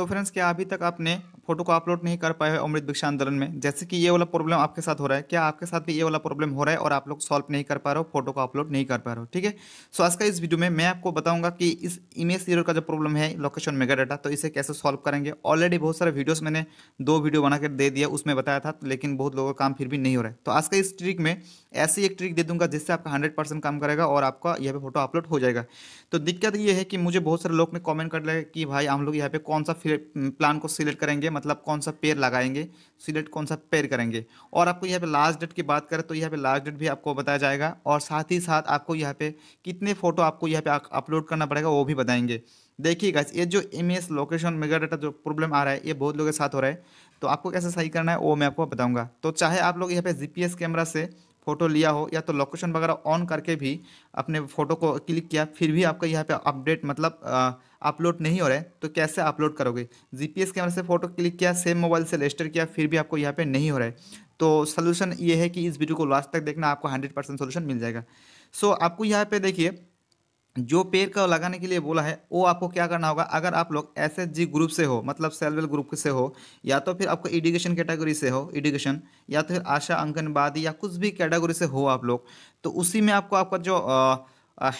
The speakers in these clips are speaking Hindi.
तो फ्रेंड्स क्या अभी तक आपने फोटो को अपलोड नहीं कर पाए हो अमृत भिक्षा आंदोलन में जैसे कि ये वाला प्रॉब्लम आपके साथ हो रहा है क्या आपके साथ भी ये वाला प्रॉब्लम हो रहा है और आप लोग सॉल्व नहीं कर पा रहे हो फोटो को अपलोड नहीं कर पा रहे हो ठीक है सो आज का इस वीडियो में मैं आपको बताऊंगा कि इस इमेज सीरियर का जो प्रॉब्लम है लोकेशन मेगा डाटा तो इसे कैसे सॉल्व करेंगे ऑलरेडी बहुत सारे वीडियोज़ मैंने दो वीडियो बनाकर दे दिया उसमें बताया था लेकिन बहुत लोगों का काम फिर भी नहीं हो रहा है तो आज का इस ट्रिक में ऐसी एक ट्रिक दे दूंगा जिससे आपका हंड्रेड परसेंट काम करेगा और आपका यहाँ पे फोटो अपलोड हो जाएगा तो दिक्कत ये है कि मुझे बहुत सारे लोग ने कॉमेंट कर लिया कि भाई हम लोग यहाँ पे कौन सा प्लान को सिलेक्ट करेंगे मतलब कौन सा पेयर लगाएंगे सिलेक्ट कौन सा पेयर करेंगे और आपको यहाँ पे लास्ट डेट की बात करें तो यहाँ पे लास्ट डेट भी आपको बताया जाएगा और साथ ही साथ आपको यहाँ पे कितने फ़ोटो आपको यहाँ पे अपलोड करना पड़ेगा वो भी बताएंगे देखिएगा ये जो एम लोकेशन मेगा डाटा जो प्रॉब्लम आ रहा है ये बहुत लोगों के साथ हो रहा है तो आपको कैसे सही करना है वो मैं आपको बताऊँगा तो चाहे आप लोग यहाँ पे जी कैमरा से फ़ोटो लिया हो या तो लोकेशन वगैरह ऑन करके भी अपने फ़ोटो को क्लिक किया फिर भी आपका यहाँ पे अपडेट मतलब अपलोड नहीं हो रहा है तो कैसे अपलोड करोगे जीपीएस कैमरे से फ़ोटो क्लिक किया सेम मोबाइल से रजिस्टर किया फिर भी आपको यहाँ पे नहीं हो रहा है तो सोल्यूशन ये है कि इस वीडियो को लास्ट तक देखना आपको हंड्रेड परसेंट सोल्यूशन मिल जाएगा सो so, आपको यहाँ पर देखिए जो पेड़ का लगाने के लिए बोला है वो आपको क्या करना होगा अगर आप लोग एस एच जी ग्रुप से हो मतलब सेल्फ हेल्प ग्रुप से हो या तो फिर आपको एडुकेशन कैटेगरी से हो एडुकेशन या तो फिर आशा अंगनबादी या कुछ भी कैटेगरी से हो आप लोग तो उसी में आपको आपका जो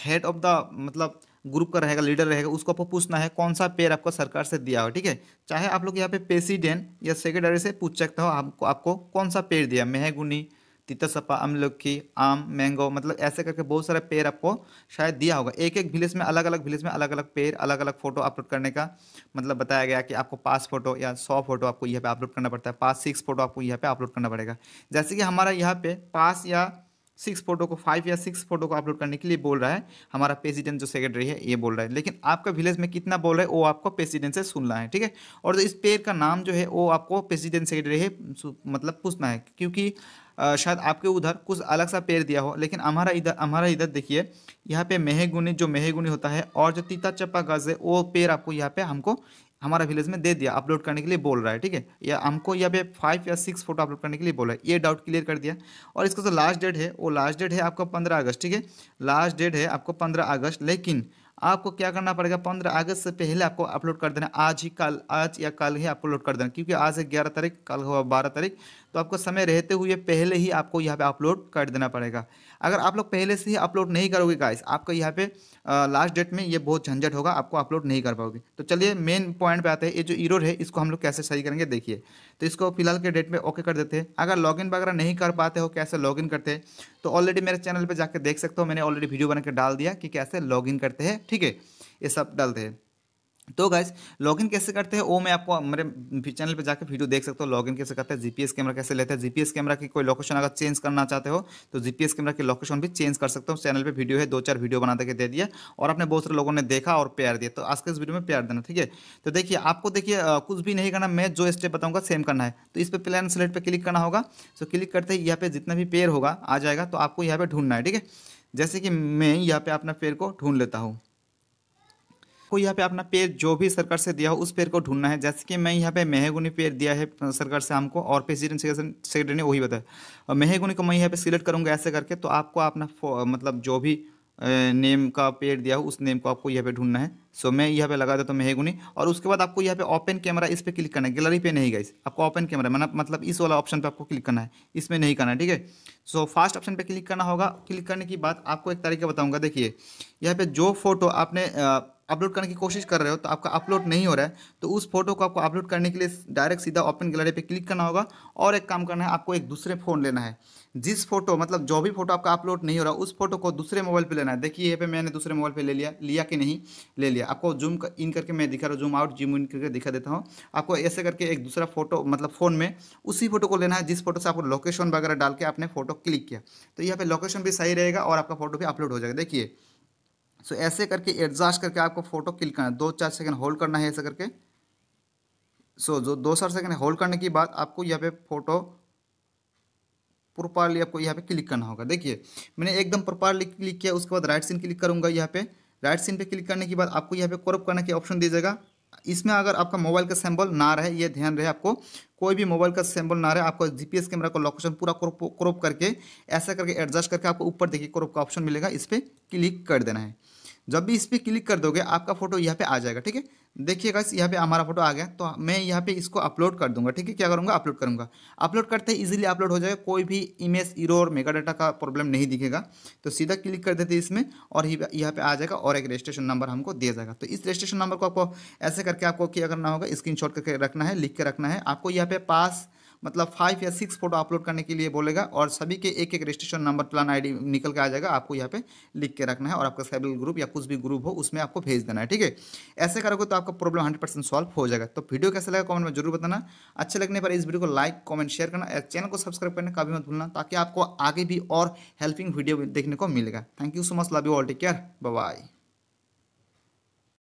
हेड ऑफ द मतलब ग्रुप का रहेगा लीडर रहेगा उसको आपको पूछना है कौन सा पेयर आपको सरकार से दिया हो ठीक है चाहे आप लोग यहाँ पे प्रेसिडेंट या सेक्रेटरी से पूछ सकते हो आपको आपको कौन सा पेयर दिया मेहगुनी तीता सपा अमलक्की आम मैंगो मतलब ऐसे करके बहुत सारे पेड़ आपको शायद दिया होगा एक एक विलेज में अलग अलग विलेज में अलग अलग पेड़ अलग अलग फ़ोटो अपलोड करने का मतलब बताया गया कि आपको पाँच फोटो या सौ फोटो आपको यहाँ पे अपलोड करना पड़ता है पाँच सिक्स फोटो आपको यहाँ पे अपलोड करना पड़ेगा जैसे कि हमारा यहाँ पे पास या सिक्स फोटो को फाइव या सिक्स फोटो को अपलोड करने के लिए बोल रहा है हमारा प्रेसिडेंट जो सेक्रेटरी है ये बोल रहा है लेकिन आपका विलेज में कितना बोल रहा है वो आपको प्रेसिडेंट से सुनना है ठीक है और इस पेड़ का नाम जो है वो आपको प्रेसिडेंट सेक्रेटरी है मतलब पूछना है क्योंकि शायद आपके उधर कुछ अलग सा पेड़ दिया हो लेकिन हमारा इधर हमारा इधर देखिए यहाँ पे मेहगुनी जो मेहगुनी होता है और जो तीता चप्पा गज है वो पेड़ आपको यहाँ पे हमको हमारा विलेज में दे दिया अपलोड करने के लिए बोल रहा है ठीक है या हमको यहाँ पे फाइव या सिक्स फोटो अपलोड करने के लिए बोला है ये डाउट क्लियर कर दिया और इसका जो लास्ट डेट है वो लास्ट डेट है आपका पंद्रह अगस्त ठीक है लास्ट डेट है आपको पंद्रह अगस्त लेकिन आपको क्या करना पड़ेगा पंद्रह अगस्त से पहले आपको अपलोड कर देना आज ही कल आज या कल ही अपलोड कर देना क्योंकि आज है ग्यारह तारीख कल हुआ बारह तारीख तो आपको समय रहते हुए पहले ही आपको यहाँ पे अपलोड कर देना पड़ेगा अगर आप लोग पहले से ही अपलोड नहीं करोगे गाइस आपका यहाँ पे लास्ट डेट में ये बहुत झंझट होगा आपको अपलोड नहीं कर पाओगे तो चलिए मेन पॉइंट पे आते हैं ये जो ईरोर है इसको हम लोग कैसे सही करेंगे देखिए तो इसको फिलहाल के डेट में ओके कर देते हैं अगर लॉगिन वगैरह नहीं कर पाते हो कैसे लॉगिन करते हैं तो ऑलरेडी मेरे चैनल पर जाकर देख सकते हो मैंने ऑलरेडी वीडियो बना डाल दिया कि कैसे लॉगिन करते हैं ठीक है ये सब डालते हैं तो गैस लॉगिन कैसे करते हैं वो मैं आपको मेरे चैनल पे जाकर वीडियो देख सकता हूँ लॉगिन कैसे करते हैं जीपीएस कैमरा कैसे लेते हैं जीपीएस कैमरा की कोई लोकेशन अगर चेंज करना चाहते हो तो जीपीएस कैमरा की लोकेशन भी चेंज कर सकते हो चैनल पे वीडियो है दो चार वीडियो बना देकर दे दिया और अपने बहुत सारे लोगों ने देखा और प्यार दिया तो आज के इस वीडियो में प्यार देना ठीक है तो देखिए आपको देखिए कुछ भी नहीं करना मैं जो स्टेप बताऊँगा सेम करना है तो इस पर प्लान सेलेक्ट पर क्लिक करना होगा सो क्लिक करते ही यहाँ पे जितना भी पेयर होगा आ जाएगा तो आपको यहाँ पर ढूंढना है ठीक है जैसे कि मैं यहाँ पर अपना पेयर को ढूंढ लेता हूँ आपको यहाँ पे अपना पेड़ जो भी सरकार से दिया हो उस पेड़ को ढूंढना है जैसे कि मैं यहाँ पे मेहगुनी पेड़ दिया है सरकार से हमको और प्रेसिडेंट सेक्रेटरी ने वही बताया और मेहगुनी को मैं यहाँ पे सिलेक्ट करूँगा ऐसे करके तो आपको अपना मतलब जो भी नेम का पेड दिया हो उस नेम को आपको यहाँ पे ढूंढना है सो मैं यहाँ पे लगा देता हूँ मेहगुनी और उसके बाद आपको यहाँ पे ओपन कैमरा इस पर क्लिक करना है गैलरी पे नहीं गई आपको ओपन कैमरा मैंने मतलब इस वाला ऑप्शन पे आपको क्लिक करना है इसमें नहीं करना है ठीक है सो फास्ट ऑप्शन पे क्लिक करना होगा क्लिक करने की बाद आपको एक तरीके बताऊँगा देखिए यहाँ पे जो फोटो आपने आ, अपलोड करने की कोशिश कर रहे हो तो आपका अपलोड नहीं हो रहा है तो उस फोटो को आपको अपलोड करने के लिए डायरेक्ट सीधा ओपन गैलरी पे क्लिक करना होगा और एक काम करना है आपको एक दूसरे फ़ोन लेना है जिस फोटो मतलब जो भी फोटो आपका अपलोड नहीं हो रहा उस फोटो को दूसरे मोबाइल पे लेना है देखिए यहाँ पे मैंने दूसरे मोबाइल पे ले लिया लिया कि नहीं ले लिया आपको जूम इन करके मैं दिखा रहा हूँ जूम आउट जूम इन करके दिखा देता हूँ आपको ऐसे करके एक दूसरा फोटो मतलब फ़ोन में उसी फोटो को लेना है जिस फोटो से आपको लोकेशन वगैरह डाल के आपने फोटो क्लिक किया तो यहाँ पर लोकेशन भी सही रहेगा और आपका फोटो भी अपलोड हो जाएगा देखिए सो ऐसे करके एडजस्ट करके आपको फोटो क्लिक करना है दो चार सेकंड होल्ड करना है ऐसे करके सो जो दो चार सेकंड होल्ड करने के बाद आपको यहाँ पे फोटो प्रोपारली आपको यहाँ पे क्लिक करना होगा देखिए मैंने एकदम प्रोपारली क्लिक किया उसके बाद राइट सीन क्लिक करूँगा यहाँ पे राइट सीन पे क्लिक करने के बाद आपको यहाँ पे क्रॉप करने की ऑप्शन दीजिएगा इसमें अगर आपका मोबाइल का सैम्बल ना रहे ये ध्यान रहे आपको कोई भी मोबाइल का सैम्बल ना रहे आपको जीपीएस कैमरा का लोकेशन पूरा क्रॉप करके ऐसा करके एडजस्ट करके आपको ऊपर देखिए क्रॉप का ऑप्शन मिलेगा इस पर क्लिक कर देना है जब भी इस पर क्लिक कर दोगे आपका फोटो यहाँ पे आ जाएगा ठीक है देखिएगा यहाँ पे हमारा फोटो आ गया तो मैं यहाँ पे इसको अपलोड कर दूंगा ठीक है क्या करूँगा अपलोड करूँगा अपलोड करते ही इजीली अपलोड हो जाएगा कोई भी इमेज इरो और मेगा डाटा का प्रॉब्लम नहीं दिखेगा तो सीधा क्लिक कर देते इसमें और यहाँ पे आ जाएगा और एक रजिस्ट्रेशन नंबर हमको दिया जाएगा तो इस रजिस्ट्रेशन नंबर को आपको ऐसे करके आपको क्या करना होगा स्क्रीन करके रखना है लिख के रखना है आपको यहाँ पे पास मतलब फाइव या सिक्स फोटो अपलोड करने के लिए बोलेगा और सभी के एक एक रजिस्ट्रेशन नंबर प्लान आईडी निकल के आ जाएगा आपको यहाँ पे लिख के रखना है और आपका साइबल ग्रुप या कुछ भी ग्रुप हो उसमें आपको भेज देना है ठीक है ऐसे करोगे तो आपका प्रॉब्लम हंड्रेड परसेंट सॉल्व हो जाएगा तो वीडियो कैसे लगा कॉमेंट में जरूर बताना अच्छे लगने पर इस वीडियो को लाइक कॉमेंट शेयर करना चैनल को सब्सक्राइब करना कभी मत भूलना ताकि आपको आगे भी और हेल्पिंग वीडियो देखने को मिलेगा thank you so much love you all take care bye